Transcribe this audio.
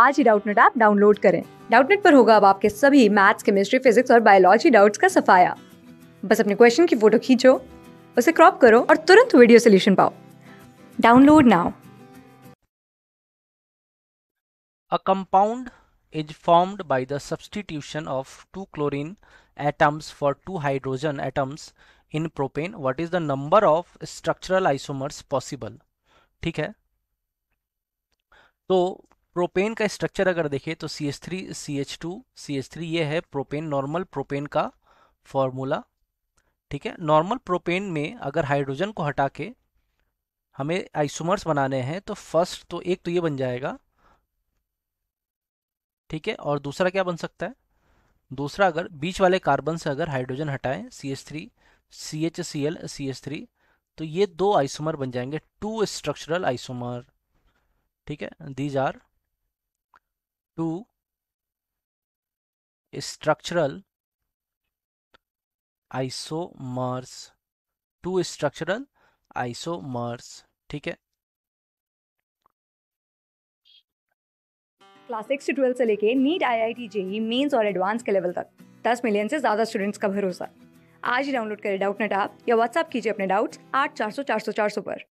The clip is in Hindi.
आज ही डाउटनेट ऐप डाउनलोड करें डाउटनेट पर होगा अब आपके सभी मैथ्स केमिस्ट्री फिजिक्स और बायोलॉजी डाउट्स का सफाया बस अपने क्वेश्चन की फोटो खींचो उसे क्रॉप करो और तुरंत वीडियो सोल्यूशन पाओ download now A compound is formed by the substitution of two chlorine atoms for two hydrogen atoms in propane. What is the number of structural isomers possible? ठीक है तो प्रोपेन का स्ट्रक्चर अगर देखें तो C H three C H two C H three ये है प्रोपेन नॉर्मल प्रोपेन का फॉर्मूला ठीक है नॉर्मल प्रोपेन में अगर हाइड्रोजन को हटा के हमें आइसोमर्स बनाने हैं तो फर्स्ट तो एक तो ये बन जाएगा ठीक है और दूसरा क्या बन सकता है दूसरा अगर बीच वाले कार्बन से अगर हाइड्रोजन हटाएं C H three C H C L C H three तो ये दो आइसोमर बन जाएंगे टू स्ट्रक्चरल आइसोमर ठीक है these are to structural isomers to structural isomers ठीक है क्लास सिक्स से ट्वेल्व से लेके NEET I I T JEE mains और एडवांस के लेवल तक दस मिलियन से ज़्यादा स्टूडेंट्स का भरोसा आज ही डाउनलोड करें डाउट नेट आप या व्हाट्सएप कीजिए अपने डाउट्स आठ चार सौ चार सौ चार सौ पर